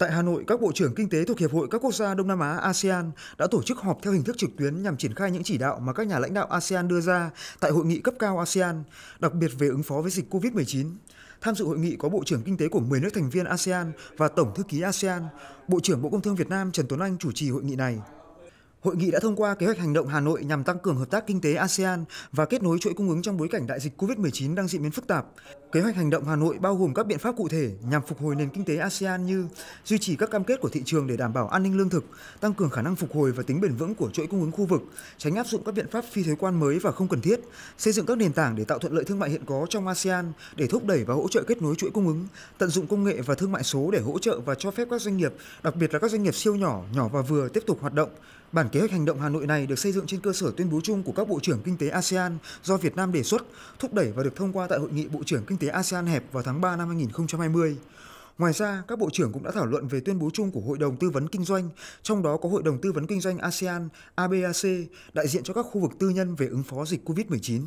Tại Hà Nội, các bộ trưởng kinh tế thuộc Hiệp hội các quốc gia Đông Nam Á ASEAN đã tổ chức họp theo hình thức trực tuyến nhằm triển khai những chỉ đạo mà các nhà lãnh đạo ASEAN đưa ra tại hội nghị cấp cao ASEAN, đặc biệt về ứng phó với dịch COVID-19. Tham dự hội nghị có Bộ trưởng Kinh tế của 10 nước thành viên ASEAN và Tổng thư ký ASEAN, Bộ trưởng Bộ Công Thương Việt Nam Trần Tuấn Anh chủ trì hội nghị này. Hội nghị đã thông qua kế hoạch hành động Hà Nội nhằm tăng cường hợp tác kinh tế ASEAN và kết nối chuỗi cung ứng trong bối cảnh đại dịch COVID-19 đang diễn biến phức tạp. Kế hoạch hành động Hà Nội bao gồm các biện pháp cụ thể nhằm phục hồi nền kinh tế ASEAN như duy trì các cam kết của thị trường để đảm bảo an ninh lương thực, tăng cường khả năng phục hồi và tính bền vững của chuỗi cung ứng khu vực, tránh áp dụng các biện pháp phi thuế quan mới và không cần thiết, xây dựng các nền tảng để tạo thuận lợi thương mại hiện có trong ASEAN để thúc đẩy và hỗ trợ kết nối chuỗi cung ứng, tận dụng công nghệ và thương mại số để hỗ trợ và cho phép các doanh nghiệp, đặc biệt là các doanh nghiệp siêu nhỏ, nhỏ và vừa tiếp tục hoạt động Bản kế hoạch hành động Hà Nội này được xây dựng trên cơ sở tuyên bố chung của các bộ trưởng kinh tế ASEAN do Việt Nam đề xuất, thúc đẩy và được thông qua tại hội nghị bộ trưởng kinh tế ASEAN hẹp vào tháng 3 năm 2020. Ngoài ra, các bộ trưởng cũng đã thảo luận về tuyên bố chung của Hội đồng Tư vấn Kinh doanh, trong đó có Hội đồng Tư vấn Kinh doanh ASEAN, ABAC, đại diện cho các khu vực tư nhân về ứng phó dịch COVID-19.